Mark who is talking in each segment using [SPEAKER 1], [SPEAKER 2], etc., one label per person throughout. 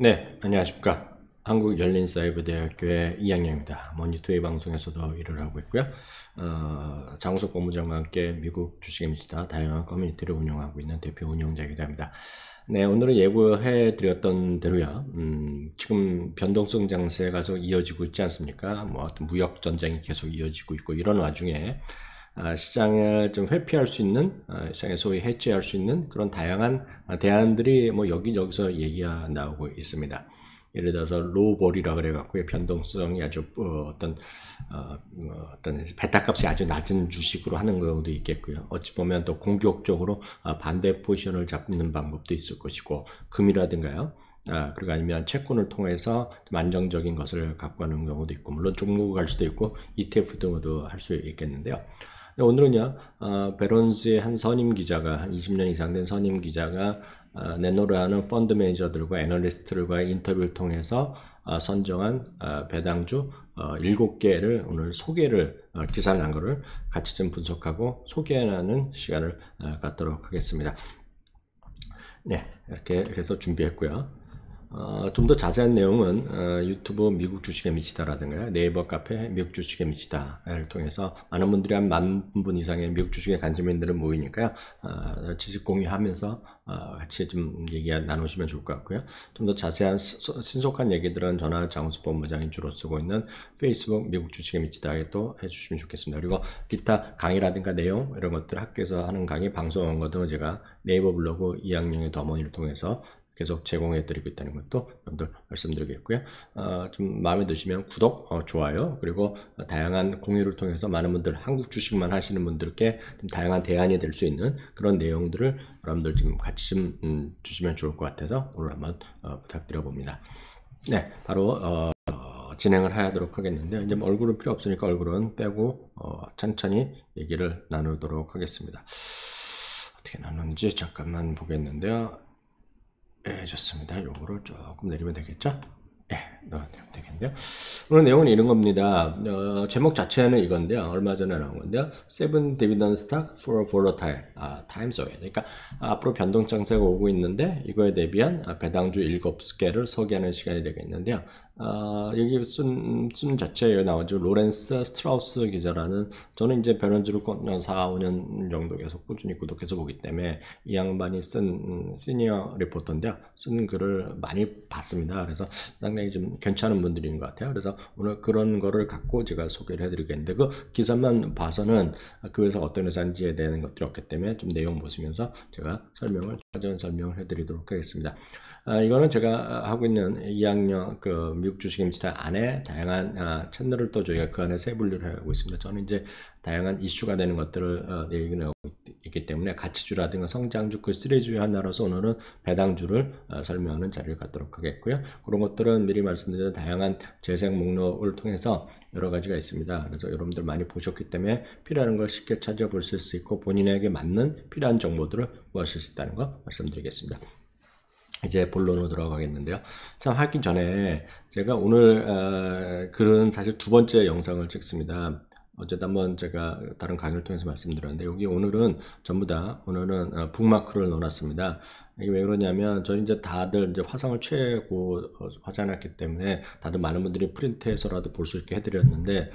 [SPEAKER 1] 네, 안녕하십니까. 한국열린사이버대학교의 이학영입니다. 모니터의 방송에서도 일을 하고 있고요. 어, 장우석 법무장과 함께 미국 주식의 미다 다양한 커뮤니티를 운영하고 있는 대표 운영자이기도 합니다. 네, 오늘은 예고해 드렸던 대로요. 음, 지금 변동성 장세가 계속 이어지고 있지 않습니까? 뭐 어떤 무역 전쟁이 계속 이어지고 있고 이런 와중에 아, 시장을 좀 회피할 수 있는 아, 시장에 소위 해체할 수 있는 그런 다양한 아, 대안들이 뭐 여기저기서 얘기가 나오고 있습니다. 예를 들어서 로볼이라 그래갖고 변동성이 아주 어, 어떤 어, 뭐 어떤 베타값이 아주 낮은 주식으로 하는 경우도 있겠고요 어찌 보면 또 공격적으로 반대 포지션을 잡는 방법도 있을 것이고 금이라든가요 아, 그리고 아니면 채권을 통해서 안정적인 것을 갖고 가는 경우도 있고 물론 종목을 갈 수도 있고 ETF 등으로도 할 수 있겠는데요. 오늘은요 어, 베론스의 한 선임 기자가 20년 이상 된 선임 기자가 어, 내노라는 펀드 매니저들과 애널리스트들과의 인터뷰를 통해서 어, 선정한 어, 배당주 어, 7개를 오늘 소개를 어, 기사를 난 거를 같이 좀 분석하고 소개하는 시간을 어, 갖도록 하겠습니다. 네, 이렇게 해서 준비했고요. 어, 좀 더 자세한 내용은 어, 유튜브 미국 주식에 미치다라든가 네이버 카페 미국 주식에 미치다를 통해서 많은 분들이 한 만 분 이상의 미국 주식에 관심 있는 들은 모이니까요. 어, 지식 공유하면서 어, 같이 좀 얘기 나누시면 좋을 것 같고요. 좀 더 자세한 스, 신속한 얘기들은 전화 장우수 본부장이 주로 쓰고 있는 페이스북 미국 주식에 미치다에 또 해주시면 좋겠습니다. 그리고 기타 강의라든가 내용 이런 것들 학교에서 하는 강의 방송한 것들은 제가 네이버 블로그 이학령의 더머니를 통해서 계속 제공해 드리고 있다는 것도 여러분들 말씀드리겠고요. 어, 좀 마음에 드시면 구독, 어, 좋아요, 그리고 다양한 공유를 통해서 많은 분들 한국 주식만 하시는 분들께 다양한 대안이 될 수 있는 그런 내용들을 여러분들 지금 같이 좀 음, 주시면 좋을 것 같아서 오늘 한번 어, 부탁드려 봅니다. 네, 바로 어, 진행을 하도록 하겠는데 이제 뭐 얼굴은 필요 없으니까 얼굴은 빼고 어, 천천히 얘기를 나누도록 하겠습니다. 어떻게 나누는지 잠깐만 보겠는데요. 예, 좋습니다. 요거를 조금 내리면 되겠죠? 예. 나왔네요. 아, 되겠네요. 오늘 내용은 이런 겁니다. 어, 제목 자체는 이건데요. 얼마 전에 나온 건데요. Seven Dividend Stock for Volatile 아, Time Zone. 그러니까 앞으로 변동 장세가 오고 있는데 이거에 대비한 배당주 7개를 소개하는 시간이 되겠는데요. 아, 여기 쓴, 쓴 자체에 나오죠. 로렌스 스트라우스 기자라는 저는 이제 변현주를 꼽년 4, 5년 정도 계속 꾸준히 구독해서 보기 때문에 이 양반이 쓴 음, 시니어 리포터인데요. 쓴 글을 많이 봤습니다. 그래서 상당히 좀 괜찮은 분들인 것 같아요. 그래서 오늘 그런 거를 갖고 제가 소개를 해드리겠는데 그 기사만 봐서는 그 회사가 어떤 회사인지에 대한 것들이 없기 때문에 좀 내용 보시면서 제가 설명을 사전 설명을 해드리도록 하겠습니다. 아, 이거는 제가 아, 하고 있는 2학년 그 미국 주식임시다 안에 다양한 아, 채널을 또 저희가 그 안에 세 분류를 하고 있습니다. 저는 이제 다양한 이슈가 되는 것들을 어, 얘기를 하고 있, 기 때문에 가치주라든가 성장주 그 쓰레주의 하나로서 오늘은 배당주를 어, 설명하는 자리를 갖도록 하겠고요. 그런 것들은 미리 말씀드린 다양한 재생 목록을 통해서 여러 가지가 있습니다. 그래서 여러분들 많이 보셨기 때문에 필요한 걸 쉽게 찾아볼수 있고 본인에게 맞는 필요한 정보들을 구하실 수 있다는 거 말씀드리겠습니다. 이제 본론으로 들어가겠는데요. 참 하기 전에 제가 오늘 어, 글은 사실 두 번째 영상을 찍습니다. 어쨌든 한번 제가 다른 강의를 통해서 말씀드렸는데 여기 오늘은 전부 다 오늘은 어, 북마크를 넣어놨습니다. 이게 왜 그러냐면 저희 이제 다들 이제 화상을 최고 어, 화장했기 때문에 다들 많은 분들이 프린트해서라도 볼 수 있게 해드렸는데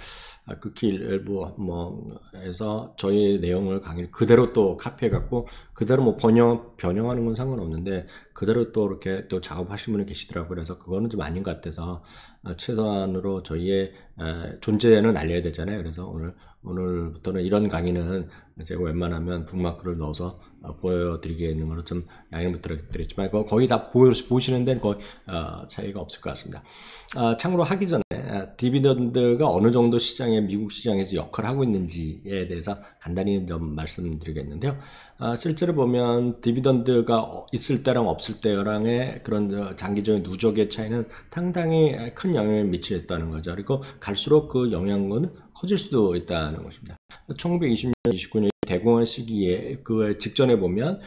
[SPEAKER 1] 아, 극히 일부 뭐해서 저희 내용을 강의를 그대로 또 카피해갖고 그대로 뭐 번역 변형하는 건 상관없는데 그대로 또 이렇게 또작업하시는 분이 계시더라고요. 그래서 그거는 좀 아닌 것 같아서 아, 최소한으로 저희의 아, 존재는 알려야 되잖아요. 그래서 오늘 오늘부터는 이런 강의는 제가 웬만하면 북마크를 넣어서 어, 보여드리겠는 거로좀 양해 부탁드렸지만 거의 다 보시는데 거의 어, 차이가 없을 것 같습니다. 어, 참고로 하기 전에 디비던드가 어느 정도 시장에 미국 시장에서 역할을 하고 있는지에 대해서 간단히 좀 말씀드리겠는데요. 실제로 보면 디비던드가 있을 때랑 없을 때랑의 그런 장기적인 누적의 차이는 상당히 큰 영향을 미치겠다는 거죠. 그리고 갈수록 그 영향은 커질 수도 있다는 것입니다. 1920년, 29년 100원 시기에 그 직전에 보면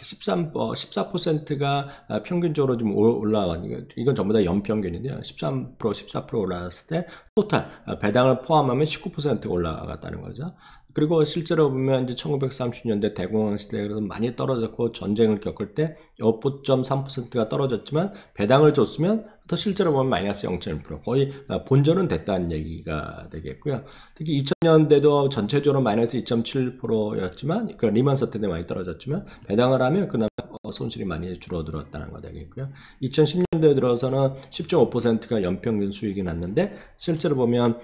[SPEAKER 1] 13, 아, 14%가 어, 평균적으로 좀 올라가는 이건 전부 다 연평균인데요. 13% 14% 올라갔을 때 토탈 아, 배당을 포함하면 19% 올라갔다는 거죠. 그리고 실제로 보면 이제 1930년대 대공황 시대에서 많이 떨어졌고 전쟁을 겪을 때 5.3%가 떨어졌지만 배당을 줬으면 더 실제로 보면 마이너스 0.1% 거의 본전은 됐다는 얘기가 되겠고요. 특히 2000년대도 전체적으로 마이너스 2.7%였지만 그 리만 사태 때 많이 떨어졌지만 배당을 하면 그나마 손실이 많이 줄어들었다는 거 되겠고요. 2010년대 들어서는 10.5%가 연평균 수익이 났는데 실제로 보면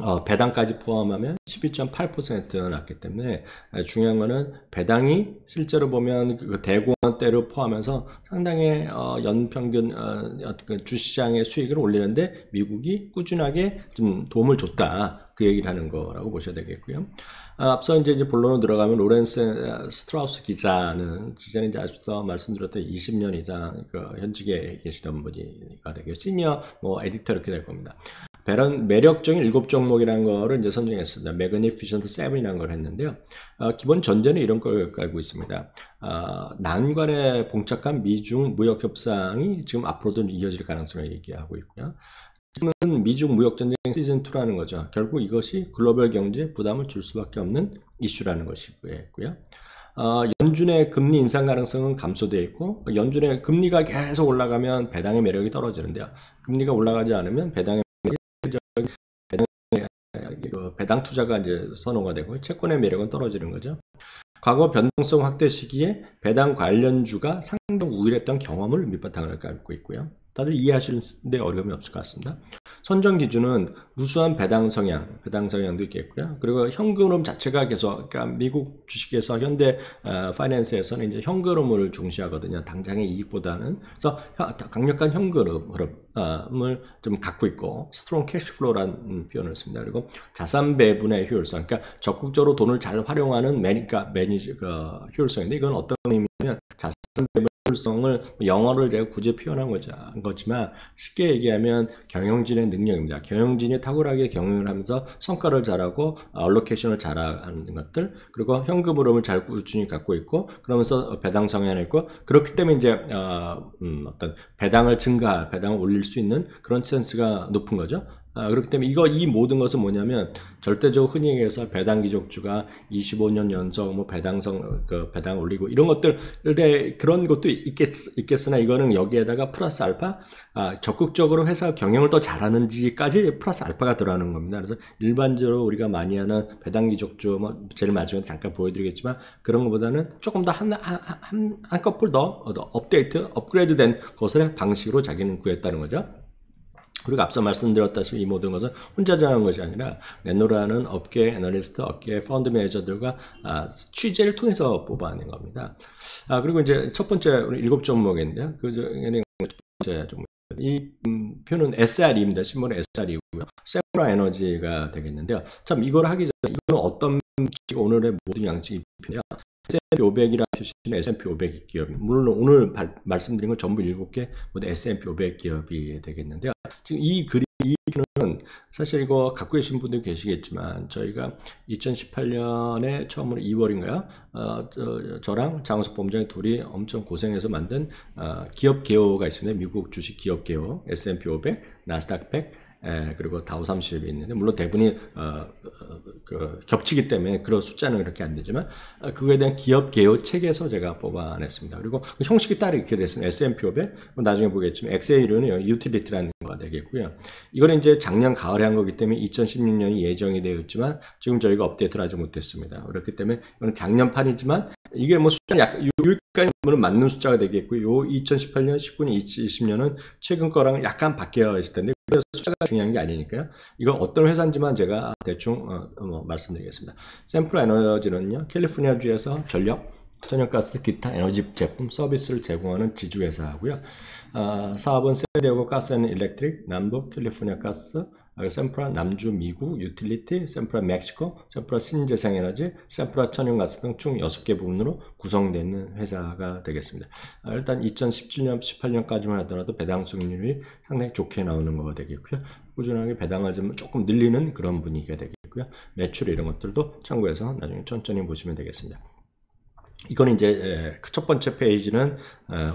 [SPEAKER 1] 어, 배당까지 포함하면 1 2 8 났기 때문에 아, 중요한 거는 배당이 실제로 보면 그 대공원대로 포함해서 상당히 어, 연평균 어, 그 주시장의 수익을 올리는데 미국이 꾸준하게 좀 도움을 줬다 그 얘기를 하는 거라고 보셔야 되겠고요. 아, 앞서 이제, 이제 본론으로 들어가면 로렌스 어, 스트라우스 기자는 지전에 이제 앞서 말씀드렸던 20년 이상 그 현직에 계시던 분이가 되게 시니어 뭐 에디터 이렇게 될 겁니다. 배런 매력적인 일곱 종목이라는 거를 이제 선정했습니다. Magnificent Seven이라는 걸 했는데요. 어, 기본 전제는 이런 걸 깔고 있습니다. 어, 난관에 봉착한 미중 무역 협상이 지금 앞으로도 이어질 가능성을 얘기하고 있고요. 지금은 미중 무역전쟁 시즌2라는 거죠. 결국 이것이 글로벌 경제에 부담을 줄 수밖에 없는 이슈라는 것이고요. 어, 연준의 금리 인상 가능성은 감소되어 있고 연준의 금리가 계속 올라가면 배당의 매력이 떨어지는데요. 금리가 올라가지 않으면 배당의 그 배당 투자가 이제 선호가 되고 채권의 매력은 떨어지는 거죠. 과거 변동성 확대 시기에 배당 관련주가 상당 우일했던 경험을 밑바탕으로 깔고 있고요. 다들 이해하시는데 어려움이 없을 것 같습니다. 선정 기준은 우수한 배당 성향, 배당 성향도 있겠고요. 그리고 현금흐름 자체가 계속, 그러니까 미국 주식에서 현대 어, 파이낸스에서는 이제 현금흐름을 중시하거든요. 당장의 이익보다는. 그래서 강력한 현금흐름을 좀 갖고 있고, 스트롱 캐시플로라는 표현을 씁니다. 그리고 자산 배분의 효율성, 그러니까 적극적으로 돈을 잘 활용하는 매니까 매니지 그 효율성인데 이건 어떤 의미냐면 자산 배분 효율성을 영어를 제가 굳이 표현한 거지만 쉽게 얘기하면 경영진의 능력입니다. 경영진이 탁월하게 경영을 하면서 성과를 잘하고 알로케이션을 어, 잘하는 것들 그리고 현금 흐름을 잘 꾸준히 갖고 있고 그러면서 배당 성향을 있고 그렇기 때문에 이제 어, 음, 어떤 배당을 증가, 배당을 올릴 수 있는 그런 센스가 높은 거죠. 아, 그렇기 때문에 이거 이 모든 것은 뭐냐면 절대적 흔행에서 배당 기족주가 25년 연속 뭐 배당성 그 배당 올리고 이런 것들에 그런 것도 있겠, 있겠으나 이거는 여기에다가 플러스 알파 아, 적극적으로 회사 경영을 더 잘하는지까지 플러스 알파가 들어가는 겁니다. 그래서 일반적으로 우리가 많이 하는 배당 기족주 뭐 제일 마지막에 잠깐 보여드리겠지만 그런 것보다는 조금 더 한 한한 한, 한, 한, 한 더, 더 업데이트 업그레이드된 것을 방식으로 자기는 구했다는 거죠. 그리고 앞서 말씀드렸다시피 이 모든 것은 혼자 정한 것이 아니라 네노라는 업계 애널리스트, 업계 펀드 매니저들과 아, 취재를 통해서 뽑아낸 겁니다. 아 그리고 이제 첫 번째 우리 일곱 종목인데요. 그 중에 번째 종목. 이 음, 표는 s r 입니다신문의 SR이고요. 세브라 에너지가 되겠는데요. 참 이걸 하기 전에 이거는 어떤 오늘의 모든 양식이 표야 S&P 500이라는 표시는 S&P 500 기업. 물론 오늘 발, 말씀드린 건 전부 7개 모두 S&P 500 기업이 되겠는데요. 지금 이 그림 이 표는 사실 이거 갖고 계신 분들 계시겠지만 저희가 2018년에 처음으로 2월인가요? 어, 저, 랑 장우석 범장이 둘이 엄청 고생해서 만든 어, 기업 개요가 있습니다. 미국 주식 기업 개요 S&P 500, 나스닥 100 예, 그리고 다우 30이 있는데 물론 대부분이 어, 어, 그 겹치기 때문에 그런 숫자는 그렇게 안 되지만 어, 그거에 대한 기업 개요 책에서 제가 뽑아냈습니다. 그리고 그 형식이 따로 이렇게 됐습니다. S&P 500 뭐 나중에 보겠지만 XA류는 유틸리티라는 되겠고요. 이거는 이제 작년 가을에 한 거기 때문에 2016년이 예정이 되었지만 지금 저희가 업데이트를 하지 못했습니다. 그렇기 때문에 이건 작년판이지만 이게 뭐 숫자 약 여기까지 보면 맞는 숫자가 되겠고요. 요 2018년, 19년, 20년은 최근 거랑 약간 바뀌어 있을 텐데 그래서 숫자가 중요한 게 아니니까요. 이건 어떤 회사인지만 제가 대충 어, 어, 뭐 말씀드리겠습니다. 샘플 에너지는요. 캘리포니아주에서 전력 천연가스 기타 에너지 제품 서비스를 제공하는 지주회사고요. 하 아, 사업은 세대고 가스앤 일렉트릭, 남북 캘리포니아 가스, 샌프라 남주 미국 유틸리티, 샌프라 멕시코, 샌프라 신재생에너지, 샌프라 천연가스 등 총 6개 부문으로 구성되 있는 회사가 되겠습니다. 아, 일단 2017년, 18년까지만 하더라도 배당 수익률이 상당히 좋게 나오는 거가 되겠고요. 꾸준하게 배당을 좀 조금 늘리는 그런 분위기가 되겠고요. 매출 이런 것들도 참고해서 나중에 천천히 보시면 되겠습니다. 이건 이제 그 첫 번째 페이지는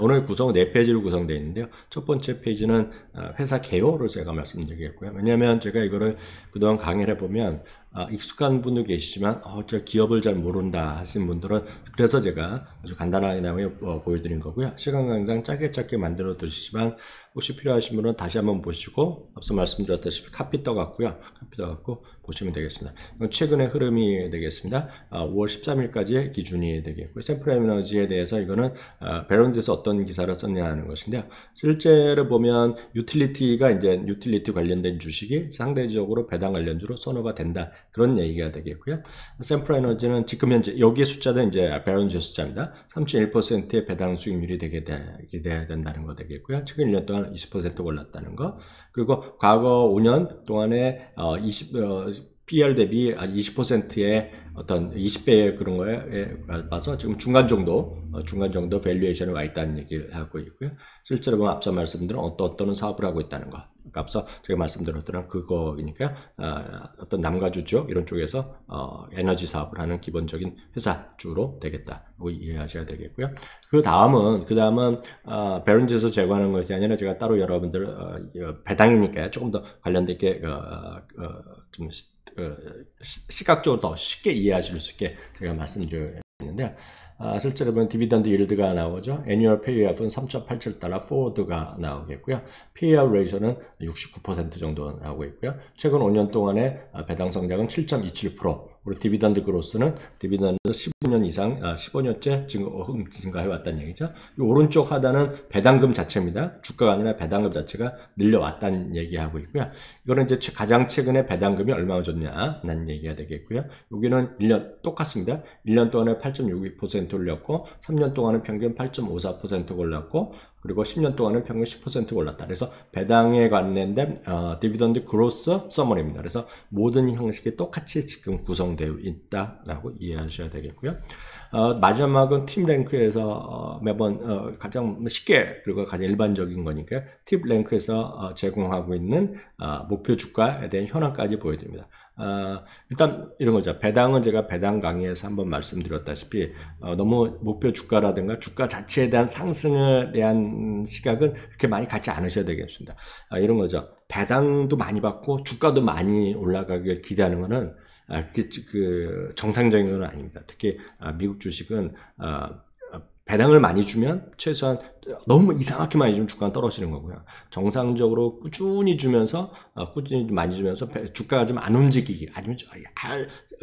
[SPEAKER 1] 오늘 구성 네 페이지로 구성되어 있는데요. 첫 번째 페이지는 어, 회사 개요를 제가 말씀드리겠고요. 왜냐하면 제가 이거를 그동안 강의를 해보면 아, 익숙한 분도 계시지만 어, 제가 기업을 잘 모른다 하신 분들은 그래서 제가 아주 간단하게 어, 보여드린 거고요. 시간 강장 짧게 짧게 만들어 드시지만 혹시 필요하신 분은 다시 한번 보시고 앞서 말씀드렸다시피 카피 떠갔고요. 카피 떠갖고 보시면 되겠습니다. 최근의 흐름이 되겠습니다. 어, 아, 5월 13일까지 기준이 되겠고요. 샘플 에너지에 대해서 이거는 어, 아, 베론즈에서 어떤 기사를 썼냐 는 것인데요. 실제로 보면 유틸리티가 이제 유틸리티 관련된 주식이 상대적으로 배당 관련주로 선호가 된다. 그런 얘기가 되겠고요. 샘플 에너지는 지금 현재 여기에 숫자는 이제 배런즈 숫자입니다. 3.1%의 배당 수익률이 되게 되, 돼야 된다는 거 되겠고요. 최근 1년 동안 20% 올랐다는 거. 그리고 과거 5년 동안에 어, 20, 어, p r 대비 20%의 아, 어떤 20배의 그런 거에 맞서 지금 중간 정도, 어, 중간 정도 밸류에이션에 와 있다는 얘기를 하고 있고요. 실제로 보면 앞서 말씀드린 어떤, 어떤 사업을 하고 있다는 것. 그러니까 앞서 제가 말씀드렸던 그거니까 아, 어떤 남가주 지 이런 쪽에서 어, 에너지 사업을 하는 기본적인 회사주로 되겠다고 뭐 이해하셔야 되겠고요. 그 다음은 그 다음은 베런지에서 아, 제거하는 것이 아니라 제가 따로 여러분들 어, 어 배당이니까 조금 더관련되 게좀 어, 어, 어 그, 시각적으로 더 쉽게 이해하실 수 있게 제가 말씀드렸는데 아, 실제로 보면 디비던드 일드가 나오죠. 애니얼 페이업은 3.87달러 포워드가 나오겠고요. 페이업 레이션은 69% 정도 나오고 있고요. 최근 5년 동안의 아, 배당 성장은 7.27% 우리 디비던드 그로스는 디비던드 15년 이상, 아, 15년째 증가, 어, 해왔다는 얘기죠. 오른쪽 하단은 배당금 자체입니다. 주가가 아니라 배당금 자체가 늘려왔다는 얘기하고 있고요. 이거는 이제 가장 최근에 배당금이 얼마 줬냐라는 얘기가 되겠고요. 여기는 1년 똑같습니다. 1년 동안에 8.62% 올렸고 3년 동안은 평균 8.54% 올랐고 그리고 10년 동안은 평균 10% 올랐다. 그래서 배당에 관련된 어, 디비던드 그로스 서머리입니다. 그래서 모든 형식이 똑같이 지금 구성되어 있다라고 이해하셔야 되겠고요. 어, 마지막은 팀 랭크에서 어, 매번 어, 가장 쉽게 그리고 가장 일반적인 거니까 팀 랭크에서 어, 제공하고 있는 어, 목표 주가에 대한 현황까지 보여드립니다. 어, 일단 이런 거죠. 배당은 제가 배당 강의에서 한번 말씀드렸다시피 어, 너무 목표 주가라든가 주가 자체에 대한 상승에 대한 시각은 그렇게 많이 갖지 않으셔야 되겠습니다. 아, 이런 거죠. 배당도 많이 받고 주가도 많이 올라가길 기대하는 거는 그, 그 정상적인 건 아닙니다. 특히 아, 미국 주식은 아, 배당을 많이 주면 최소한 너무 이상하게 많이 주면 주가가 떨어지는 거고요. 정상적으로 꾸준히 주면서 어, 꾸준히 많이 주면서 주가가 좀 안 움직이기 아니면 아,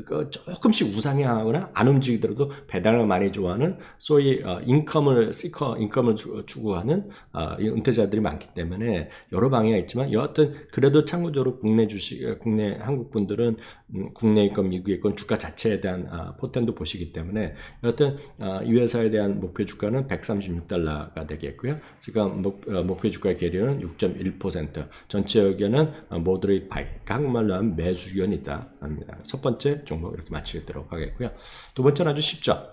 [SPEAKER 1] 그 조금씩 우상향하거나 안 움직이더라도 배당을 많이 좋아하는 소위 어, 인컴을 시커 인컴을 추구하는 어, 은퇴자들이 많기 때문에 여러 방향이 있지만 여하튼 그래도 참고적으로 국내 주식 국내 한국 분들은 음, 국내 있건 미국에 있 주가 자체에 대한 포텐도 보시기 때문에 여하튼 이 회사에 대한 목표 주가는 136달러가 되겠고요. 지금 목, 어, 목표 주가 의 계리는 6.1% 전체 의견은 어, 모드레이 파이 그 한국말로 하면 매수 견이다 합니다. 첫 번째 종목 이렇게 마치도록 하겠고요. 두 번째는 아주 쉽죠.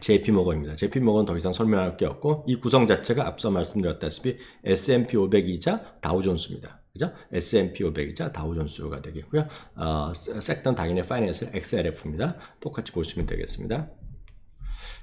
[SPEAKER 1] JP모건입니다. JP모건 더 이상 설명할 게 없고 이 구성 자체가 앞서 말씀드렸다시피 S&P 500이자 다우존스입니다. 그죠? S&P 500이자 다우존스가 되겠고요. 어, 섹턴 당연히 파이낸스 XLF입니다. 똑같이 보시면 되겠습니다.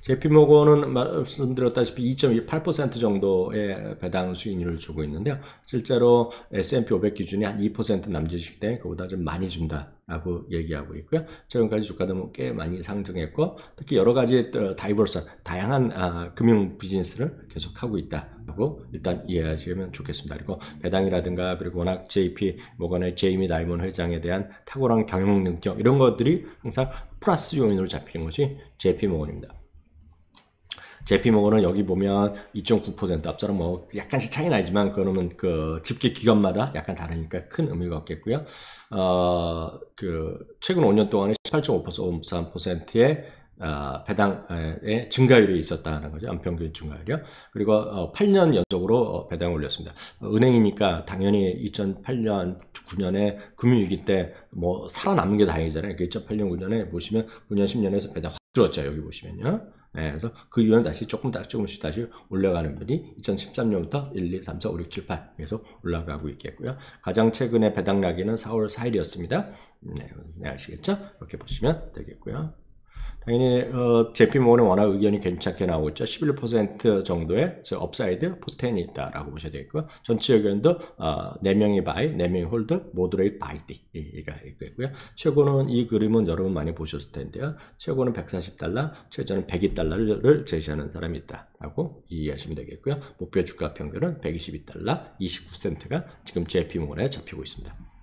[SPEAKER 1] j p 모건은 말씀드렸다시피 2.8% 정도의 배당 수익률을 주고 있는데요. 실제로 S&P 500 기준이 한 2% 남짓이기 때문에 그보다 좀 많이 준다라고 얘기하고 있고요. 최근까지 주가도 꽤 많이 상승했고 특히 여러 가지 다이버스 다양한 아, 금융 비즈니스를 계속하고 있다라고 일단 이해하시면 좋겠습니다. 그리고 배당이라든가 그리고 워낙 JP 모건의 제이미 다이먼 회장에 대한 탁월한 경영 능력 이런 것들이 항상 플러스 요인으로 잡히는 것이 JP 모건입니다. JP 모건은 여기 보면 2.9% 앞처럼 뭐 약간씩 차이 나지만 그러면 그 집계 기간마다 약간 다르니까 큰 의미가 없겠고요. 어, 그 최근 5년 동안에 18.5%의 어, 배당의 증가율이 있었다는 거죠. 안평균 증가율이요. 그리고 어, 8년 연속으로 어, 배당을 올렸습니다. 은행이니까 당연히 2008년, 9년에 금융위기 때 뭐 살아남는 게 다행이잖아요. 그 2008년, 9년에 보시면 9년, 10년에서 배당 확 줄었죠. 여기 보시면요. 네, 그래서 그 이후에 다시 조금 다 조금씩 다시 올라가는 분이 2013년부터 1, 2, 3, 4, 5, 6, 7, 8 계속 올라가고 있겠고요. 가장 최근의 배당락에는 4월 4일이었습니다. 음, 네, 아시겠죠? 이렇게 보시면 되겠고요. 당연히 어, JP 모건은 워낙 의견이 괜찮게 나오고 있죠. 11% 정도의 업사이드 포텐이 있다라고 보셔야 되겠고요. 전체 의견도 어, 4명이 바이, 4명이 홀드, 모드레이 바이디가 예, 있고요. 최고는 이 그림은 여러분 많이 보셨을 텐데요. 최고는 140달러, 최저는 102달러를 제시하는 사람이 있다라고 이해하시면 되겠고요. 목표 주가 평균은 122달러 29센트가 지금 JP 모건에 잡히고 있습니다.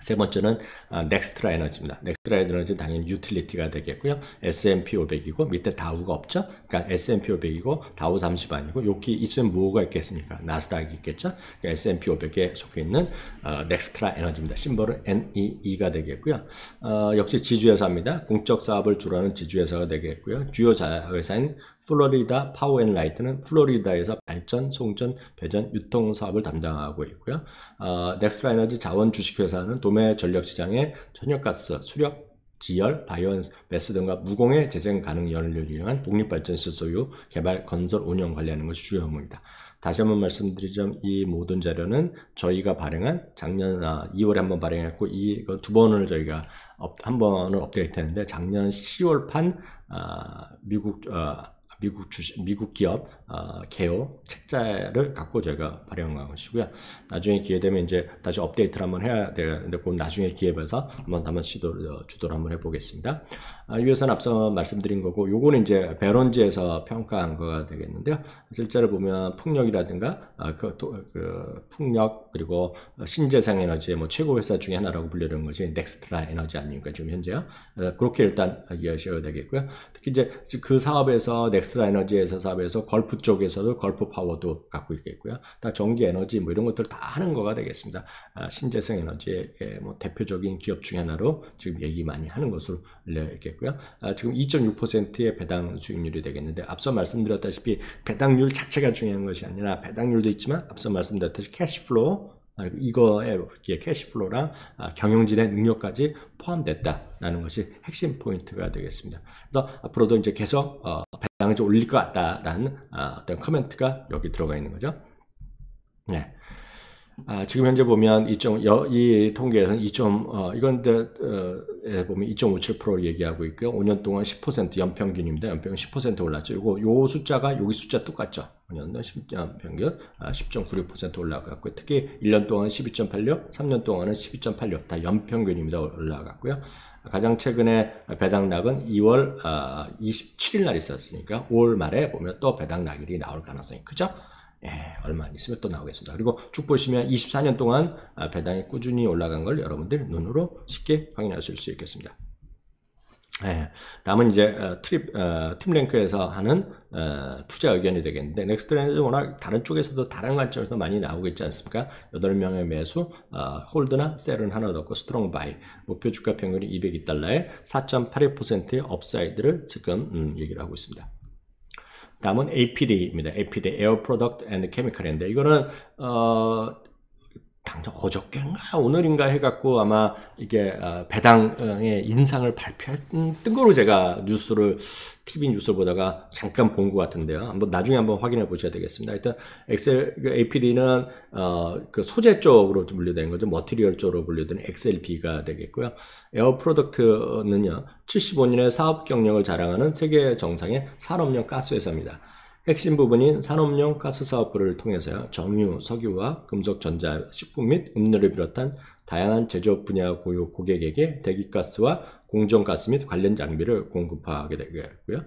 [SPEAKER 1] 세 번째는 아, 넥스트라 에너지입니다. 넥스트라 에너지는 당연히 유틸리티가 되겠고요. S&P 500이고 밑에 다우가 없죠. 그러니까 S&P 500이고 다우 30 아니고 여기 있으면 뭐가 있겠습니까? 나스닥이 있겠죠. 그러니까 S&P 500에 속해 있는 어, 넥스트라 에너지입니다. 심벌은 NEE가 되겠고요. 어, 역시 지주회사입니다. 공적 사업을 주로 하는 지주회사가 되겠고요. 주요 자회사인 플로리다 파워앤라이트는 플로리다에서 발전, 송전, 배전, 유통 사업을 담당하고 있고요. 어, 넥스트라 에너지 자원 주식회사는 도매 전력시장에 천연가스, 수력, 지열, 바이오 메스 등과 무공해 재생 가능 연료를 이용한 독립발전시 소유, 개발, 건설, 운영 관리하는 것이 주요 업무입니다. 다시 한번 말씀드리자면 이 모든 자료는 저희가 발행한 작년 아, 2월에 한번 발행했고 이 두 번을 저희가 업, 한 번을 업데이트했는데 작년 10월판 아, 미국 아, 미국 주식, 미국 기업 어, 개요 책자를 갖고 제가 발행한 것이고요. 나중에 기회 되면 이제 다시 업데이트를 한번 해야 되는데 그건 나중에 기회 봐서 한번 한번 시도를 어, 주도를 한번 해보겠습니다. 아, 위에서는 앞서 말씀드린 거고 요거는 이제 베론지에서 평가한 거가 되겠는데요. 실제로 보면 풍력이라든가 아, 그, 그, 풍력 그리고 신재생 에너지의 뭐 최고 회사 중에 하나라고 불리는 것이 넥스트라 에너지 아닙니까 지금 현재요. 어, 그렇게 일단 이해하셔야 되겠고요. 특히 이제 그 사업에서 넥 엑스트라 에너지에서 사업에서 걸프 쪽에서도 걸프 파워도 갖고 있겠고요. 다 전기 에너지 뭐 이런 것들 다 하는 거가 되겠습니다. 아, 신재생 에너지의 예, 뭐 대표적인 기업 중 하나로 지금 얘기 많이 하는 것으로 알려있겠고요. 져 아, 지금 2.6%의 배당 수익률이 되겠는데 앞서 말씀드렸다시피 배당률 자체가 중요한 것이 아니라 배당률도 있지만 앞서 말씀드렸듯이 캐시플로우 이거에 캐시플로랑 아, 경영진의 능력까지 포함됐다라는 것이 핵심 포인트가 되겠습니다. 그래서 앞으로도 이제 계속 어, 배당을 좀 올릴 것 같다라는 아, 어, 떤 커멘트가 여기 들어가 있는 거죠. 네. 아, 지금 현재 보면 2.이 이 통계에서는 2. 어, 이건 데, 어, 보면 2.57% 얘기하고 있고요. 5년 동안 10% 연평균입니다. 연평균 10% 올랐죠. 이거 요 숫자가 여기 숫자 똑같죠. 5년 동안 10, 연평균 아, 10.96% 올라갔고요. 특히 1년 동안 12.86, 3년 동안은 12.86. 다 연평균입니다. 올라갔고요. 가장 최근에 배당락은 2월 아, 27일 날 있었으니까 5월 말에 보면 또 배당락이 나올 가능성이 크죠. 예, 얼마 안 있으면 또 나오겠습니다. 그리고 쭉 보시면 24년 동안 아, 배당이 꾸준히 올라간 걸 여러분들 눈으로 쉽게 확인하실 수 있겠습니다. 예, 다음은 이제 어, 트립 어, 팀랭크에서 하는 어, 투자 의견이 되겠는데 넥스트랜드 워낙 다른 쪽에서도 다른 관점에서 많이 나오고 있지 않습니까? 8명의 매수, 어, 홀드나 셀은 하나 넣고 스트롱 바이 목표 주가 평균이 202달러에 4.82%의 업사이드를 지금 음, 얘기를 하고 있습니다. 다음은 APD입니다. APD, Air Product and Chemical인데 이거는 어, 당장 어저께인가 오늘인가 해갖고 아마 이게 어, 배당의 인상을 발표했던 거로 음, 제가 뉴스를 TV 뉴스 보다가 잠깐 본 것 같은데요. 한번 나중에 한번 확인해 보셔야 되겠습니다. 일단 엑셀 그 APD는 어, 그 소재 쪽으로 분류되는 거죠. 머티리얼 쪽으로 분류되는 XLP가 되겠고요. 에어 프로덕트는요. 75년의 사업 경력을 자랑하는 세계 정상의 산업용 가스 회사입니다. 핵심 부분인 산업용 가스 사업부를 통해서 정유, 석유와 금속, 전자, 식품 및 음료를 비롯한 다양한 제조업 분야 고유 고객에게 대기가스와 공정가스 및 관련 장비를 공급하게 되겠고요.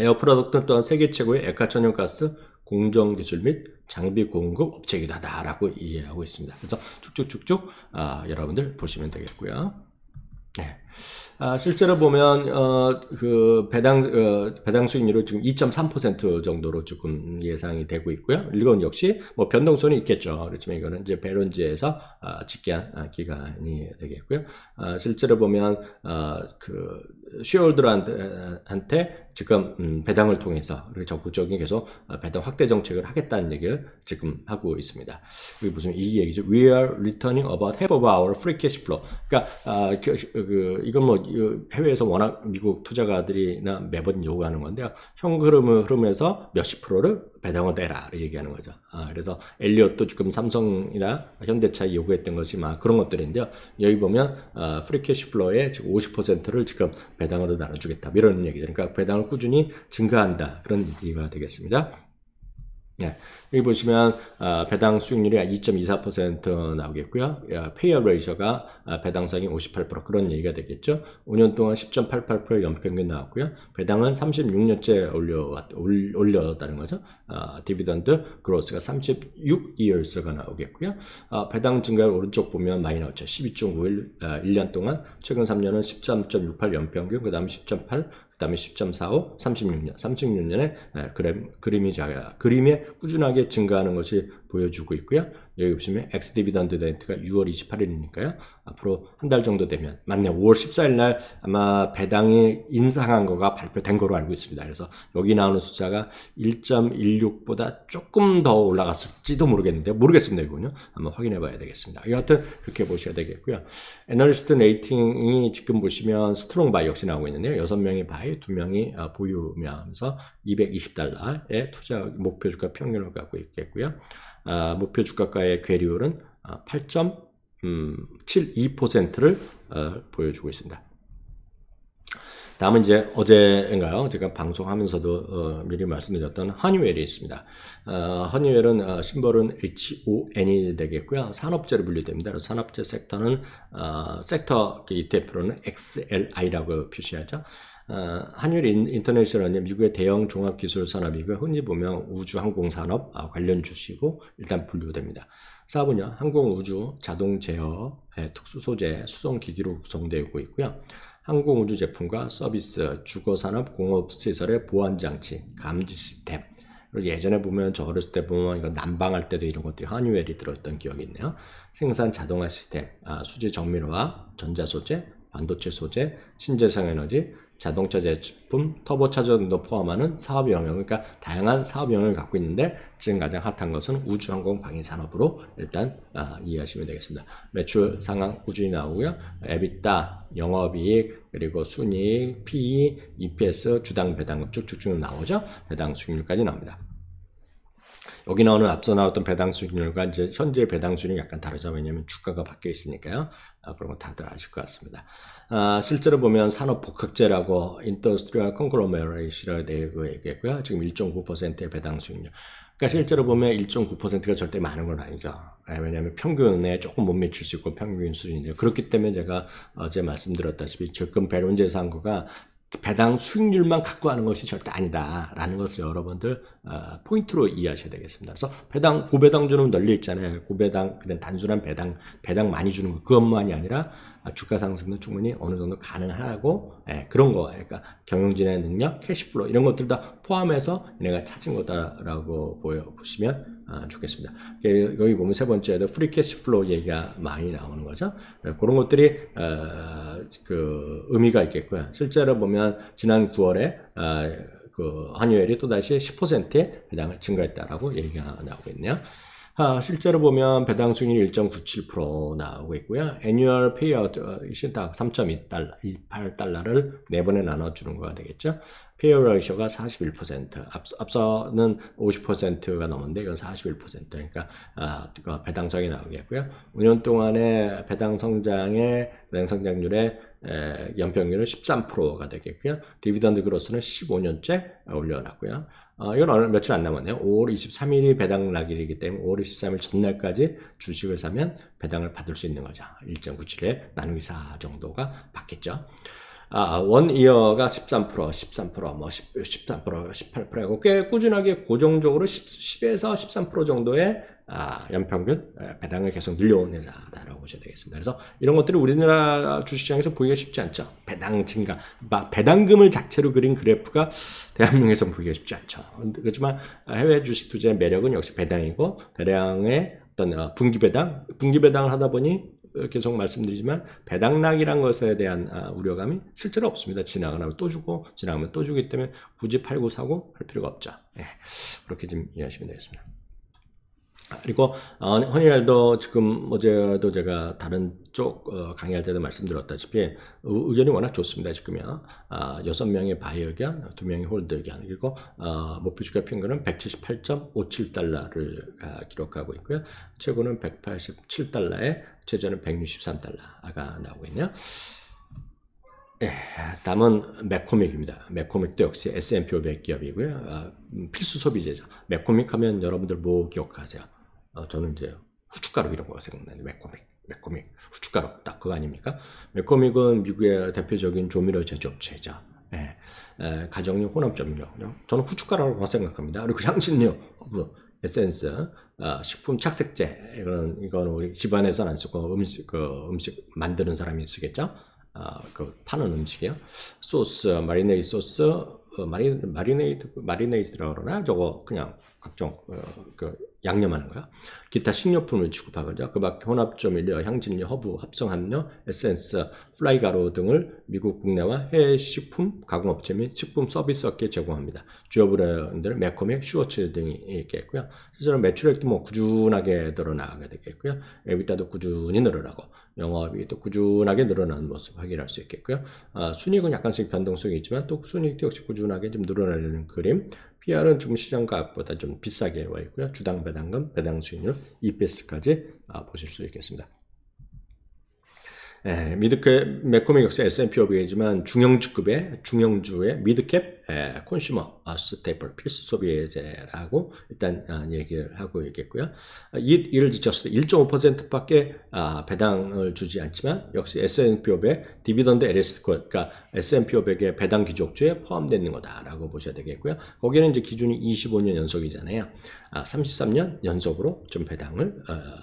[SPEAKER 1] 에어프로덕트는 또한 세계 최고의 액화천연가스 공정 기술 및 장비 공급 업체이기도 하다라고 이해하고 있습니다. 그래서 쭉쭉쭉쭉 아, 여러분들 보시면 되겠고요. 네. 아, 실제로 보면 어, 그 배당 어, 배당 수익률은 지금 2.3% 정도로 조금 예상이 되고 있고요. 일본 역시 뭐 변동성이 있겠죠. 그렇지만 이거는 이제 베론지에서 아, 집계한 아, 기간이 되겠고요. 아, 실제로 보면 어, 아, 그쉐홀드한테 지금 음, 배당을 통해서 적극적인 계속 아, 배당 확대 정책을 하겠다는 얘기를 지금 하고 있습니다. 이게 무슨 이 얘기죠? We are returning about half of our free cash flow. 그러니까 아, 그, 그, 이건 뭐 해외에서 워낙 미국 투자가들이나 매번 요구하는 건데요. 현금 흐름에서 몇십 프로를 배당을 내라 얘기하는 거죠. 아, 그래서 엘리엇도 지금 삼성이나 현대차 요구했던 것이 막 그런 것들인데요. 여기 보면 어, 프리캐시 플로의 지금 50%를 지금 배당으로 나눠주겠다 이런 얘기죠. 그러니까 배당을 꾸준히 증가한다 그런 얘기가 되겠습니다. 예, 여기 보시면 어, 배당 수익률이 2.24% 나오겠고요. 예, 페이어 레이셔가 아, 배당성이 58% 그런 얘기가 되겠죠. 5년 동안 10.88% 연평균 나왔고요. 배당은 36년째 올려왔, 올렸다는 거죠. 아, 디비던드 그로스가 36이 e a 가 나오겠고요. 아, 배당 증가 오른쪽 보면 마이너왔1 2 9 1 아, 1년 동안 최근 3년은 1 0 6 8 연평균 그 다음 10.8그 다음에 10.45, 36년, 36년에 예, 그림, 그림이 그림에 꾸준하게 증가하는 것이 보여주고 있고요. 여기 보시면 엑스 디비던드 데이트가 6월 28일이니까요. 앞으로 한 달 정도 되면 맞네 5월 14일 날 아마 배당이 인상한 거가 발표된 거로 알고 있습니다. 그래서 여기 나오는 숫자가 1.16보다 조금 더 올라갔을지도 모르겠는데 모르겠습니다. 이거는 한번 확인해 봐야 되겠습니다. 여하튼 그렇게 보셔야 되겠고요. 애널리스트 레이팅이 지금 보시면 스트롱 바이 역시 나오고 있는데요. 6명이 바이, 2명이 어, 보유면서 220달러의 투자 목표 주가 평균을 갖고 있겠고요. 아, 목표 주가가의 괴리율은 8.72%를 아, 음, 어, 보여주고 있습니다. 다음은 이제 어제인가요? 제가 방송하면서도 어, 미리 말씀드렸던 허니웰이 있습니다. 어, 아, 허니웰은 어, 아, 심벌은 HON이 되겠고요. 산업재로 분류됩니다. 산업재 섹터는 섹터 그 이 대표로는 XLI라고 표시하죠. 어, 한율 인터내셔널은 미국의 대형 종합기술 산업이고 흔히 보면 우주항공산업 아, 관련 주시고 일단 분류됩니다. 사업은 항공우주, 자동제어, 예, 특수소재, 수송기기로 구성되고 있고요. 항공우주 제품과 서비스, 주거산업, 공업시설의 보안장치, 감지 시스템, 예전에 보면 저 어렸을 때 보면 이거 난방할 때도 이런 것들이 한유엘이 들었던 기억이 있네요. 생산 자동화 시스템, 아, 수지 정밀화, 전자소재, 반도체 소재, 신재생 에너지, 자동차 제품, 터보차전도 포함하는 사업 영역, 그러니까 다양한 사업 영역을 갖고 있는데 지금 가장 핫한 것은 우주항공 방위 산업으로 일단 아, 이해하시면 되겠습니다. 매출 상황 꾸준히 나오고요. 에비타, 영업이익, 그리고 순이익, PE, EPS, 주당 배당금 쭉쭉쭉 나오죠. 배당 수익률까지 나옵니다. 여기나오는 앞서 나왔던 배당 수익률과 이제 현재 배당 수익률이 약간 다르죠. 왜냐하면 주가가 바뀌어 있으니까요. 아, 그런 거 다들 아실 것 같습니다. 아, 실제로 보면 산업 복합제라고 인더스트리얼 컨클로메레이시라 되고 얘기했고요. 지금 1.9%의 배당 수익률. 그러니까 실제로 보면 1.9%가 절대 많은 건 아니죠. 아, 왜냐하면 평균에 조금 못 미칠 수 있고 평균 수준인데 그렇기 때문에 제가 어제 말씀드렸다시피 적금 배론 재산고가 배당 수익률만 갖고 하는 것이 절대 아니다라는 것을 여러분들 어, 포인트로 이해하셔야 되겠습니다. 그래서 배당 고배당주는 널리 있잖아요. 고배당 그냥 단순한 배당 배당 많이 주는 것 그것만이 아니라 아, 주가 상승도 충분히 어느 정도 가능하고 예, 그런 거 그러니까 경영진의 능력, 캐시플로 이런 것들 다 포함해서 내가 찾은 거다라고 보여 보시면 아, 좋겠습니다. 여기 보면 세 번째에도 프리 캐시 플로우 얘기가 많이 나오는 거죠. 네, 그런 것들이 어, 그 의미가 있겠고요. 실제로 보면 지난 9월에 어, 그 환율이 또다시 10%에 배당을 증가했다라고 얘기가 나오고 있네요. 아, 실제로 보면 배당 수익률 1.97% 나오고 있고요. 애뉴얼 페이아웃이 딱 3.2달러, 28달러를 4번에 나눠주는 거가 되겠죠. 페어 러시오가 41% 앞서, 앞서는 50%가 넘었는데 이건 41% 그러니까 아, 배당성이 나오겠고요. 5년 동안에 배당 성장의 배당 성장률의 에, 연평균은 13%가 되겠고요. 디비던드 그로스는 15년째 올려놨고요. 어, 이건 얼마, 며칠 안 남았네요. 5월 23일이 배당 락일이기 때문에 5월 23일 전날까지 주식을 사면 배당을 받을 수 있는 거죠. 1.97에 나누기 4 정도가 받겠죠. 아, 아, 원 이어가 13%, 13%, 뭐 10, 13%, 18%하고 꽤 꾸준하게 고정적으로 10, 1 0 에서 13% 정도의 아, 연평균 예, 배당을 계속 늘려온 회사다라고 보셔야 되겠습니다. 그래서 이런 것들이 우리나라 주식시장에서 보기가 쉽지 않죠. 배당 증가, 배당금을 자체로 그린 그래프가 대한민국에서 보기가 쉽지 않죠. 그렇지만 해외 주식 투자의 매력은 역시 배당이고 대량의 어떤 어, 분기 배당, 분기 배당을 하다 보니 계속 말씀드리지만 배당락이란 것에 대한 아, 우려감이 실제로 없습니다. 지나가면 또 주고 지나가면 또 주기 때문에 굳이 팔고 사고 할 필요가 없죠. 네. 그렇게 좀 이해하시면 되겠습니다. 아, 그리고 어, 허니랄도 지금 어제도 제가 다른 쪽 어, 강의할 때도 말씀드렸다시피 의견이 워낙 좋습니다. 지금요. 아, 여섯 명의 바이 의견, 두 명의 홀드 의견 그리고 어, 목표 주가 평균은 178.57달러를 기록하고 있고요. 최고는 187달러에 최저는 163달러가 나오고있네요 예, 다음은 메코믹입니다. 메코믹도 역시 S&P 500 기업이고요. 아, 음, 필수 소비재죠. 메코믹 하면 여러분들 뭐 기억하세요? 어, 저는 이제 후춧가루 이런 거 생각나는데 메코믹, 메코믹, 후춧가루 딱 그거 아닙니까? 메코믹은 미국의 대표적인 조미료 제조업체이자 예, 예, 가정용 혼합 조미료. 저는 후춧가루라고 생각합니다. 그리고 향신료, 뭐, 에센스, 어, 식품 착색제 이거이거 우리 집안에서는 안 쓰고 음식 그 음식 만드는 사람이 쓰겠죠. 어, 그 파는 음식이요. 소스, 마리네이 소스, 어, 마리 마리네이드 마리네이드라고 그러나 저거 그냥 각종 어, 그 양념하는 거야. 기타 식료품을 취급하거든요. 그 밖에 혼합조미료, 향진료 허브, 합성함료, 에센스, 플라이 가루 등을 미국 국내와 해외 식품 가공업체 및 식품 서비스업계에 제공합니다. 주요 브랜드는 매콤의 슈워츠 등이 있겠고요. 실제로 매출액도 뭐 꾸준하게 늘어나게 되겠고요. 에비타도 꾸준히 늘어나고 영업이또 꾸준하게 늘어나는 모습 확인할 수 있겠고요. 아, 순익은 약간씩 변동성이 있지만 또순익도 역시 꾸준하게 좀늘어나는 그림 PR은 지금 시장가보다 좀 비싸게 와 있고요. 주당 배당금, 배당 수익률, EPS까지 아, 보실 수 있겠습니다. 예, 미드캡 매콤이 역시 S&P 500이지만 중형주급의 중형주의 미드캡 예, 콘슈머 아, 스테이플 필수 소비재라고 일단 아, 얘기를 하고 있겠고요. 아, 이, 이를 지쳤을 때 1.5%밖에 아, 배당을 주지 않지만 역시 S&P 500 디비던드 LS 콜 그러니까 S&P 500의 배당 기족주에포함되는 거다라고 보셔야 되겠고요. 거기는 이제 기준이 25년 연속이잖아요. 아, 33년 연속으로 좀 배당을 어,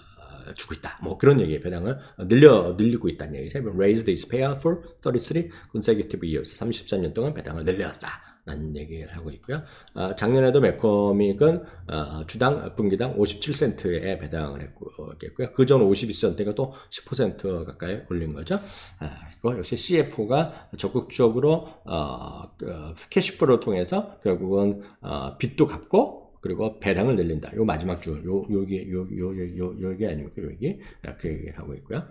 [SPEAKER 1] 주고 있다. 뭐 그런 얘기에 배당을 늘려 늘리고 있다는 얘기죠. raised its payout for 33 consecutive years. 34년 동안 배당을 늘렸다. 라는 얘기를 하고 있고요. 어, 작년에도 매콤이건 어, 주당 분기당 57센트에 배당을 어, 했고요. 그 전 52센트가 또 10% 가까이 올린 거죠. 아, 그리고 역시 CFO가 적극적으로 어, 그, 어, 캐시프로 통해서 결국은 어, 빚도 갚고 그리고 배당을 늘린다. 요 마지막 줄, 요, 요게, 요, 요, 요, 요, 요게 아니고 요게. 이렇게 얘기를 하고 있고요.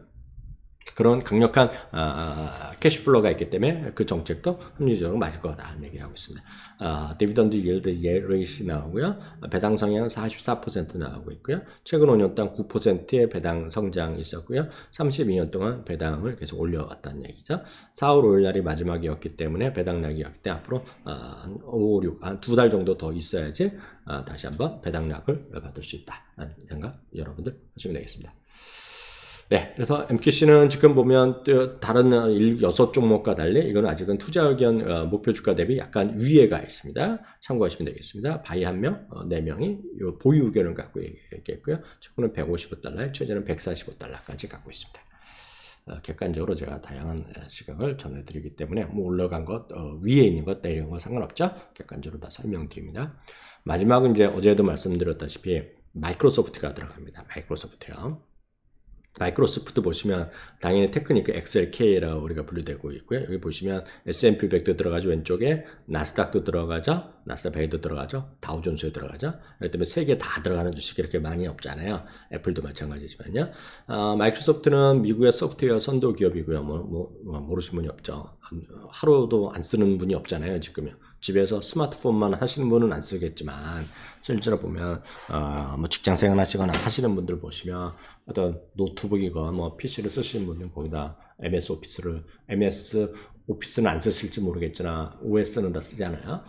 [SPEAKER 1] 그런 강력한 아, 아, 아 캐시플로가 있기 때문에 그 정책도 합리적으로 맞을 거다 하는 얘기를 하고 있습니다. 아, 디비던드 y i e l 레이시 나오고요. 배당 성향은 44% 나오고 있고요. 최근 5년 동안 9%의 배당 성장이 있었고요. 32년 동안 배당을 계속 올려왔다는 얘기죠. 4월 5일 날이 마지막이었기 때문에 배당락이었기 때문에 앞으로 아, 한 5, 6, 한 두 달 정도 더 있어야지 아, 다시 한번 배당락을 받을 수 있다. 는 생각 여러분들 하시면 되겠습니다. 네, 그래서 MQC는 지금 보면 다른 여섯 종목과 달리 이건 아직은 투자 의견 어, 목표 주가 대비 약간 위에가 있습니다. 참고하시면 되겠습니다. 바이 한 명, 어, 네 명이 보유 의견을 갖고 얘기했고요. 최고는 155달러, 에 최저는 145달러까지 갖고 있습니다. 어, 객관적으로 제가 다양한 시각을 전해드리기 때문에 뭐 올라간 것, 위에 있는 것, 내려간 것 상관없죠. 객관적으로 다 설명드립니다. 마지막은 이제 어제도 말씀드렸다시피 마이크로소프트가 들어갑니다. 마이크로소프트요. 마이크로소프트 보시면 당연히 테크니크 XLK라 고 우리가 분류되고 있고요. 여기 보시면 S&P 100도 들어가죠. 왼쪽에 나스닥도 들어가죠. 나스닥 100도 들어가죠. 다우존스에 들어가죠. 그렇기 때문에 세 개 다 들어가는 주식이 이렇게 많이 없잖아요. 애플도 마찬가지지만요. 아, 마이크로소프트는 미국의 소프트웨어 선도 기업이고요. 뭐, 뭐, 뭐 모르시는 분이 없죠. 음, 하루도 안 쓰는 분이 없잖아요. 지금요. 집에서 스마트폰만 하시는 분은 안 쓰겠지만 실제로 보면 어, 뭐 직장 생활하시거나 하시는 분들 보시면 어떤 노트북이건 뭐 PC를 쓰시는 분은 거기다 MS 오피스를 MS 오피스는 안 쓰실지 모르겠지만 OS는 다 쓰잖아요.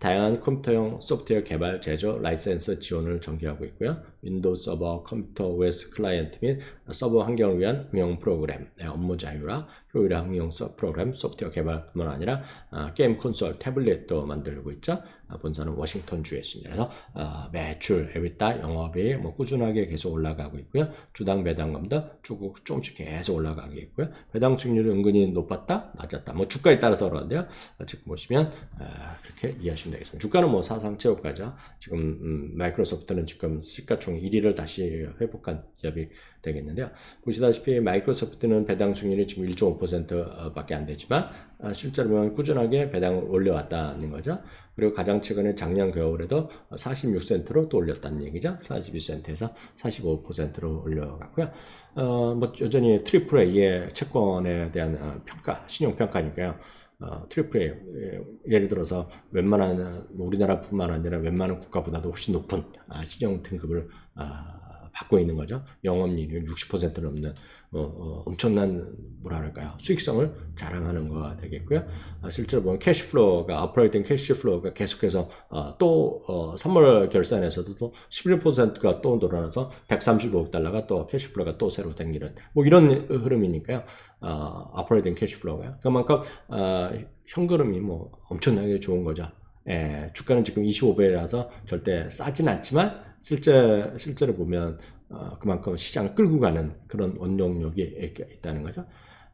[SPEAKER 1] 다양한 컴퓨터용 소프트웨어 개발, 제조, 라이센스 지원을 전개하고 있고요. 윈도우 서버, 컴퓨터 OS 클라이언트 및 서버 환경을 위한 응용 프로그램, 네, 업무 자유화, 효율화 응용 프로그램, 소프트웨어 개발뿐만 아니라 아, 게임 콘솔, 태블릿도 만들고 있죠. 아, 본사는 워싱턴주에 있습니다. 그래서 아, 매출, 에비타, 영업이 뭐 꾸준하게 계속 올라가고 있고요. 주당 배당금도 조금 조금씩 계속 올라가고 있고요. 배당 수익률은 은근히 높았다, 낮았다, 뭐 주가에 따라서 그러는데요 지금 보시면 그렇게 이해하시면. 보시면 되겠습니다. 주가는 뭐 사상 최고가죠. 지금 음, 마이크로소프트는 지금 시가총 1위를 다시 회복한 기업이 되겠는데요. 보시다시피 마이크로소프트는 배당 수익률이 지금 1.5% 어, 밖에 안 되지만 아, 실제로 보면 꾸준하게 배당을 올려왔다는 거죠. 그리고 가장 최근에 작년 겨울에도 46센트로 또 올렸다는 얘기죠. 42센트에서 45%로 올려갔고요. 어, 뭐 여전히 트리플 A의 채권에 대한 어, 평가, 신용평가니까요. 어, 트리플이에 예, 예를 들어서 웬만한 우리나라뿐만 아니라 웬만한 국가보다도 훨씬 높은 아, 시정 등급을 아, 받고 있는 거죠. 영업이익률 60% 넘는 어, 어, 엄청난 뭐라 그럴까요 수익성을 자랑하는 거가 되겠고요 아, 실제로 보면 캐시플로우가 아프라이팅 캐시플로우가 계속해서 어, 또 어, 3월 결산에서도 또 11%가 또 늘어나서 135억 달러가 또 캐시플로우가 또 새로 생기는 뭐 이런 흐름이니까요 어, 아프라이팅 캐시플로우가 그만큼 어, 현금이 뭐 엄청나게 좋은 거죠 예, 주가는 지금 25배라서 절대 싸진 않지만 실제 실제로 보면 어, 그만큼 시장을 끌고 가는 그런 원동력이 있다는 거죠.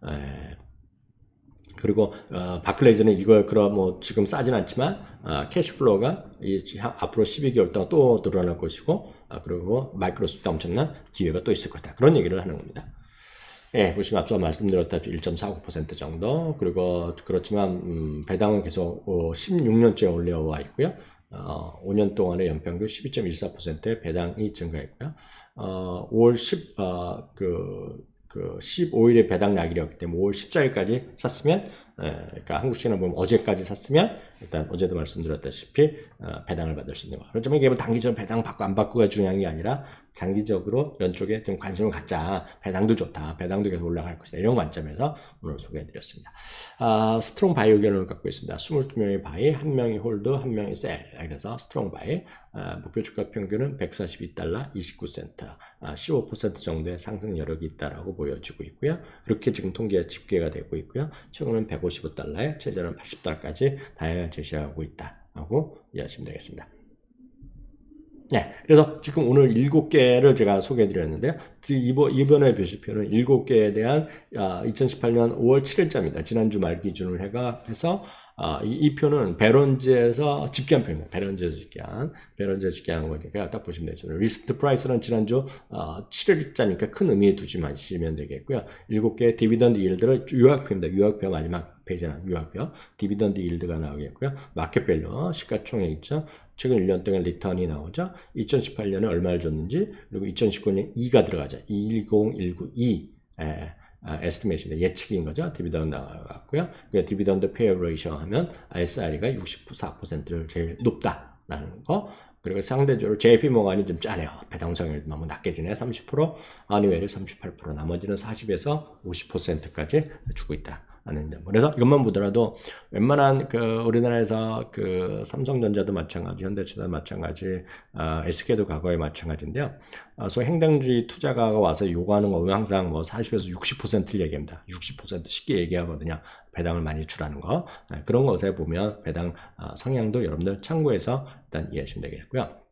[SPEAKER 1] 에, 그리고 어, 바클레이즈는 이거 그럼 뭐 지금 싸진 않지만 어, 캐시플로우가 앞으로 12개월 동안 또 늘어날 것이고 어, 그리고 마이크로소프트 엄청난 기회가 또 있을 것이다. 그런 얘기를 하는 겁니다. 예, 보시면 앞서 말씀드렸다시피 1.45% 정도 그리고 그렇지만 음, 배당은 계속 어, 16년째 올려와 있고요. 어, 5년 동안의 연평균 12.14%의 배당이 증가했고요. 어, 5월 10, 어, 그, 그 15일에 배당 낙이었기 때문에 5월 14일까지 샀으면, 에, 예, 그러니까 한국시간으 보면 어제까지 샀으면 일단 어제도 말씀드렸다시피 어, 배당을 받을 수 있는 거. 그렇지만 이게 뭐 단기적으로 배당 받고 안 받고가 중요한 게 아니라 장기적으로 연쪽에 좀 관심을 갖자. 배당도 좋다. 배당도 계속 올라갈 것이다. 이런 관점에서 오늘 소개해드렸습니다. 아, 스트롱 바이 의견을 갖고 있습니다. 2 2명의 바이, 1명이 홀드, 1명이 셀. 아, 그래서 스트롱 바이 아, 목표 주가 평균은 142달러 29센트, 아, 15% 정도의 상승 여력이 있다라고 보여지고 있고요. 그렇게 지금 통계 집계가 되고 있고요. 최근은 155달러에 최저는 80달러까지 다양한 제시하고 있다라고 이해하시면 되겠습니다. 네, 그래서 지금 오늘 일곱 개를 제가 소개해드렸는데요. 이번, 이번의 표시표는 일곱 개에 대한 2018년 아, 5월 7일자입니다. 지난주 말기준으 해가 해서 아, 이, 이, 표는 베런즈에서 집계한 표입니다. 베런즈에서 집계한, 베런즈에서 집계한 거니까 딱 보시면 되겠습니다. 리스트 프라이스는 지난주 어, 아, 7일자니까 큰 의미에 두지 마시면 되겠고요. 7개의 디비던드 일들을 유학표입니다. 유학표 마지막 페이지나 유합이요. 디비던드 일드가 나오겠고요. 마켓 밸류, 시가총액 있죠. 최근 1년 동안 리턴이 나오죠. 2018년에 얼마를 줬는지 그리고 2019년 에 2가 들어가죠. 20192 에, 스티메이션 예측인 거죠. 디비던드 나왔고요. 그러니 디비던드 페이어 레이셔 하면 s r 이가 64%를 제일 높다라는 거. 그리고 상대적으로 JP 모간이 좀 짜네요. 배당성을 너무 낮게 주네. 30%, 아니웨를 38%, 나머지는 40에서 50%까지 주고 있다. 않은 점. 그래서 이것만 보더라도 웬만한 그 우리나라에서 그 삼성전자도 마찬가지, 현대차도 마찬가지, 아, SK도 과거에 마찬가지인데요. 아, 소 행당주의 투자가가 와서 요구하는 거보 항상 뭐 40에서 60%를 얘기합니다. 60% 쉽게 얘기하거든요. 배당을 많이 주라는 거. 아, 그런 것에 보면 배당 아, 성향도 여러분들 참고해서 일단 이해하시면 되겠고요.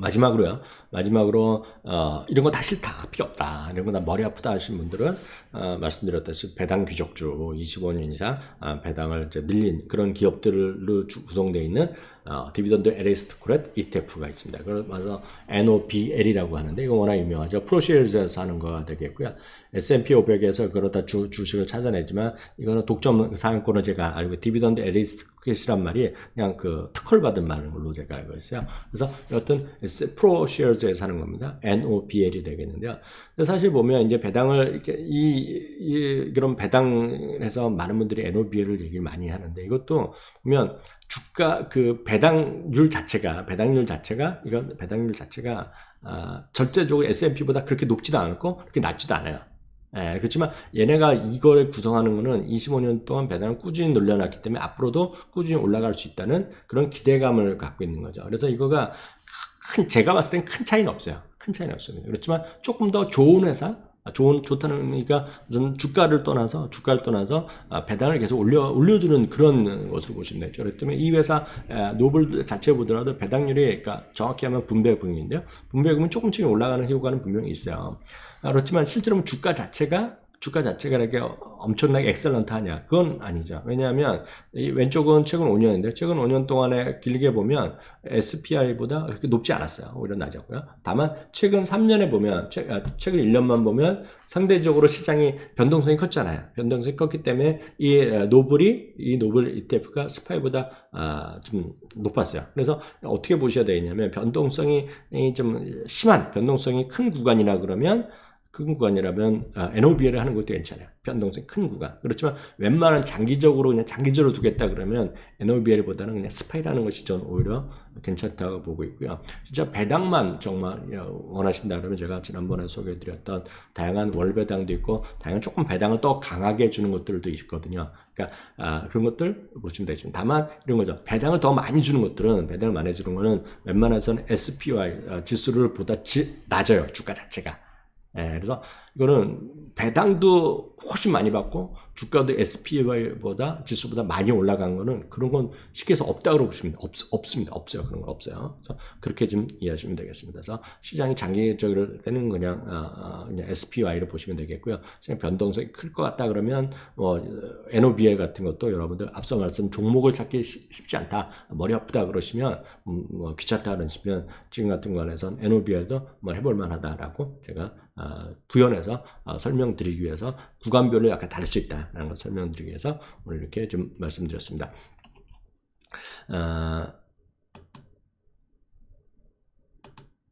[SPEAKER 1] 마지막으로요. 마지막으로 어, 이런 거 다 싫다, 필요 없다, 이런 거나 머리 아프다 하신 분들은 어, 말씀드렸듯이 배당 규격주 25년 이상 어, 배당을 이제 밀린 그런 기업들로 구성되어 있는 어, 디비던드 에리스트크렛 ETF가 있습니다. 그래서 NOBL이라고 하는데 이거 워낙 유명하죠. 프로시엘즈에서 하는 거가 되겠고요. S&P 500에서 그러다 주, 주식을 찾아내지만 이거는 독점 사용권을 제가 알고 디비던드 에리스트크렛이란 말이 그냥 그 특허를 받은 말인 걸로 제가 알고 있어요. 그래서 여튼 프로 쉐어즈에 사는 겁니다. NOBL이 되겠는데요. 사실 보면 이제 배당을 이렇게 이, 이 그런 배당에서 많은 분들이 NOBL을 얘기를 많이 하는데 이것도 보면 주가 그 배당률 자체가 배당률 자체가 이건 배당률 자체가 아, 절대적으로 S&P보다 그렇게 높지도 않고 그렇게 낮지도 않아요. 예, 그렇지만 얘네가 이걸 구성하는 거는 25년 동안 배당을 꾸준히 늘려놨기 때문에 앞으로도 꾸준히 올라갈 수 있다는 그런 기대감을 갖고 있는 거죠. 그래서 이거가 큰 제가 봤을 땐 큰 차이는 없어요. 큰 차이는 없습니다. 그렇지만 조금 더 좋은 회사 아, 좋은 좋다는 의미가 무슨 주가를 떠나서 주가를 떠나서 아, 배당을 계속 올려 올려주는 그런 것으로 보시면 되죠. 그렇기 때문에 이 회사 아, 노블 자체 보더라도 배당률이 그러니까 정확히 하면 분배금인데요. 분배금은 조금씩 올라가는 효과는 분명히 있어요. 그렇지만 실제로 주가 자체가 주가 자체가 이렇게 엄청나게 엑셀런트 하냐 그건 아니죠 왜냐하면 이 왼쪽은 최근 5년인데 최근 5년 동안에 길게 보면 SPI보다 그렇게 높지 않았어요 오히려 낮았고요 다만 최근 3년에 보면 최, 아, 근 1년만 보면 상대적으로 시장이 변동성이 컸잖아요 변동성이 컸기 때문에 이 아, 노블이 이 노블 ETF가 스파이보다 아, 좀 높았어요 그래서 어떻게 보셔야 되냐면 변동성이 좀 심한 변동성이 큰 구간이라 그러면 큰 구간이라면 아, n o b l 을 하는 것도 괜찮아요. 변동성 큰 구간. 그렇지만 웬만한 장기적으로 그냥 장기적으로 두겠다 그러면 NOBL보다는 그냥 스파이라는 것이 저는 오히려 괜찮다고 보고 있고요. 진짜 배당만 정말 어, 원하신다 그러면 제가 지난번에 소개해드렸던 다양한 월 배당도 있고 다양한 조금 배당을 더 강하게 주는 것들도 있거든요. 그러니까 아, 그런 것들 보시면 되겠지만 다만 이런 거죠. 배당을 더 많이 주는 것들은 배당을 많이 주는 거는 웬만해서는 SPY 어, 지수를 보다 지, 낮아요. 주가 자체가. 哎，对说 이거는 배당도 훨씬 많이 받고 주가도 SPY보다 지수보다 많이 올라간 거는 그런 건 쉽게 해서 없다고 보니다 없, 없습니다. 없어요. 그런 건 없어요. 그래서 그렇게 좀 이해하시면 되겠습니다. 그래서 시장이 장기적으로 되는 그냥, 어, 그냥 SPY를 보시면 되겠고요. 시장 변동성이 클 것 같다 그러면 뭐 NOBL 같은 것도 여러분들 앞서 말씀 종목을 찾기 쉽지 않다. 머리 아프다 그러시면 음, 뭐 귀찮다 그러시면 지금 같은 거에선 NOBL도 뭐 해볼 만하다라고 제가 어, 부연해서 대해서 어, 설명드리기 위해서 구간별로 약간 다를 수 있다라는 걸 설명드리기 위해서 오늘 이렇게 좀 말씀드렸습니다. 어...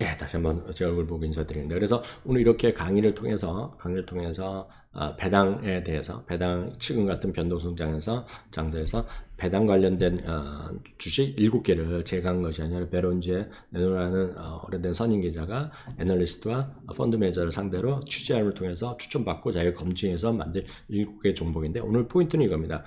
[SPEAKER 1] 예, 다시 한번 제 얼굴 보고 인사드립니다. 그래서 오늘 이렇게 강의를 통해서 강의를 통해서 어, 배당에 대해서 배당 측은 같은 변동성장에서 장세에서 배당 관련된 어, 주식 7개를 제거한 것이 아니라 베론즈의 내놓으라는 어, 오래된 선임 기자가 애널리스트와 펀드 매니저를 상대로 취재함을 통해서 추천받고 자기가 검증해서 만든 7개 종목인데 오늘 포인트는 이겁니다.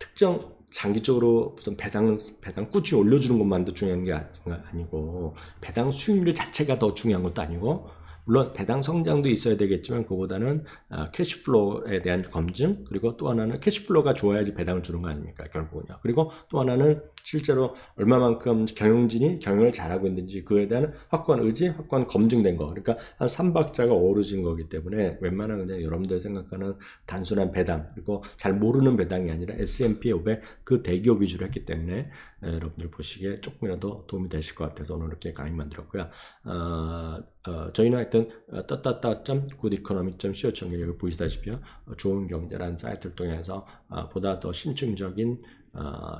[SPEAKER 1] 특정 장기적으로 무슨 배당 배당 꾸준히 올려주는 것만도 중요한 게 아니고 배당 수익률 자체가 더 중요한 것도 아니고 물론 배당 성장도 있어야 되겠지만 그보다는 아, 캐시플로에 대한 검증 그리고 또 하나는 캐시플로가 좋아야지 배당을 주는 거 아닙니까 결국은요. 그리고 또 하나는 실제로 얼마만큼 경영진이 경영을 잘하고 있는지 그에 대한 확고한 의지, 확고한 검증된 거. 그러니까 한 3박자가 어우러진 거기 때문에 웬만한 그냥 여러분들 생각하는 단순한 배당 그리고 잘 모르는 배당이 아니라 S&P 500 그 대기업 위주로 했기 때문에 여러분들 보시기에 조금이라도 도움이 되실 것 같아서 오늘 이렇게 강의 만들었고요. 어, 어, 저희는 하여튼 같은 어, 따따따.goodeconomy.co.점 여 보시다시피 어, 좋은 경제라는 사이트를 통해서 어, 보다 더 심층적인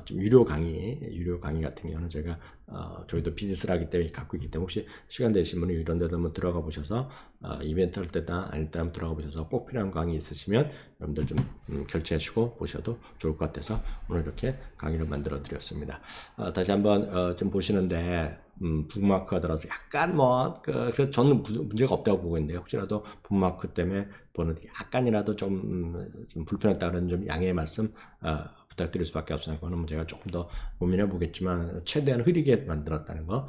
[SPEAKER 1] 좀 유료 강의, 유료 강의 같은 경우는 제가 어, 저희도 비즈니스를 하기 때문에 갖고 있기 때문에 혹시 시간 되신 분은 이런 데도 한번 들어가 보셔서 어, 이벤트 할 때나 아닐 때 한번 들어가 보셔서 꼭 필요한 강의 있으시면 여러분들 좀 음, 결제하시고 보셔도 좋을 것 같아서 오늘 이렇게 강의를 만들어 드렸습니다. 어, 다시 한번 어, 좀 보시는데 음, 북마크가 들어서 약간 뭐 그, 래서 저는 문제가 없다고 보고 있는데 혹시라도 북마크 때문에 보는 약간이라도 좀, 음, 좀 불편했다 는좀 양해의 말씀 어, 부탁드릴 수밖에 없으니까 그거는 뭐 제가 조금 더 고민해 보겠지만 최대한 흐리게 만들었다는 거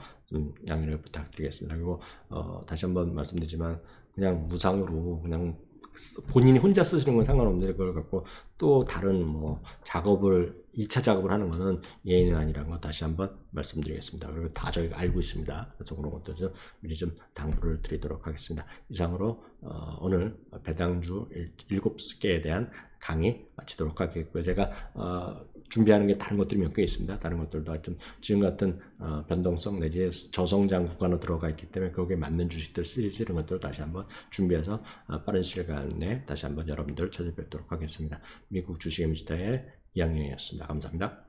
[SPEAKER 1] 양해를 부탁드리겠습니다. 그리고 어, 다시 한번 말씀드리지만 그냥 무상으로 그냥 본인이 혼자 쓰시는 건 상관없는데 그걸 갖고 또 다른 뭐 작업을 2차 작업을 하는 것은 예의는 아니라는 거 다시 한번 말씀드리겠습니다. 그리고 다 저희가 알고 있습니다. 그래서 그런 것도 좀 미리 좀 당부를 드리도록 하겠습니다. 이상으로 어, 오늘 배당주 7개에 대한 강의 마치도록 하겠고요. 제가 어, 준비하는 게 다른 것들이 몇 개 있습니다. 다른 것들도 하여튼 지금 같은 어, 변동성 내지 저성장 구간으로 들어가 있기 때문에 거기에 맞는 주식들 시리즈 이런 것들을 다시 한번 준비해서 어, 빠른 시간에 다시 한번 여러분들 찾아뵙도록 하겠습니다. 미국 주식임지다의 이양영이었습니다. 감사합니다.